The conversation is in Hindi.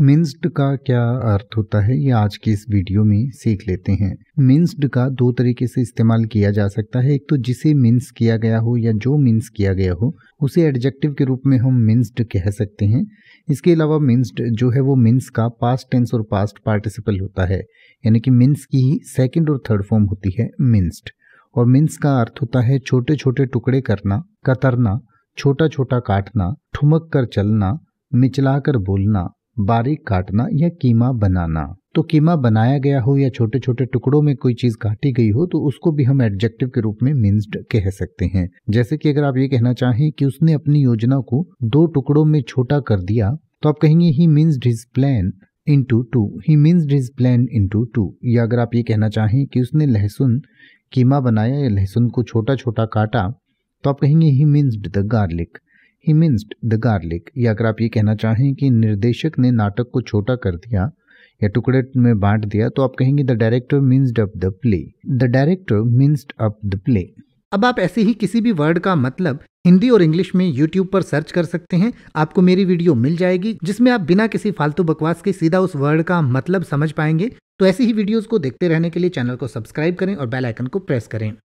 मिन्स्ड का क्या अर्थ होता है ये आज के इस वीडियो में सीख लेते हैं मिन्स्ड का दो तरीके से इस्तेमाल किया जा सकता है एक तो जिसे मिन्स किया गया हो या जो मिन्स किया गया हो उसे एडजेक्टिव के रूप में हम मिन्स्ड कह सकते हैं इसके अलावा मिन्स्ड जो है वो मिन्स का पास्ट टेंस और पास्ट पार्टिसिपल होता है यानी कि मिन्स की ही सेकेंड और थर्ड फॉर्म होती है मिन्स्ड और मिन्स का अर्थ होता है छोटे छोटे टुकड़े करना कतरना छोटा छोटा काटना ठुमक कर चलना मिचला कर बोलना बारीक काटना या कीमा बनाना तो कीमा बनाया गया हो या छोटे छोटे टुकड़ों में कोई चीज काटी गई हो तो उसको भी हम एडजेक्टिव के रूप में मिन्स्ड कह सकते हैं जैसे कि अगर आप ये कहना चाहें कि उसने अपनी योजना को दो टुकड़ों में छोटा कर दिया तो आप कहेंगे he minced his plan into two he minced his plan into two या अगर आप ये कहना चाहें कि उसने लहसुन कीमा बनाया या लहसुन को छोटा छोटा काटा तो आप कहेंगे he minced the garlic he minced the garlic या अगर आप ये कहना चाहें कि निर्देशक ने नाटक को छोटा कर दिया या टुकड़े में बांट दिया तो आप कहेंगे the director minced up the play the director minced up the play अब आप ऐसे ही किसी भी वर्ड का मतलब हिंदी और इंग्लिश में YouTube पर सर्च कर सकते हैं आपको मेरी वीडियो मिल जाएगी जिसमें आप बिना किसी फालतू बकवास के सीधा उस वर्ड का मतलब समझ पाएंगे तो ऐसी ही वीडियोस को देखते रहने के लिए चैनल को सब्सक्राइब करें और बेल आइकन को प्रेस करें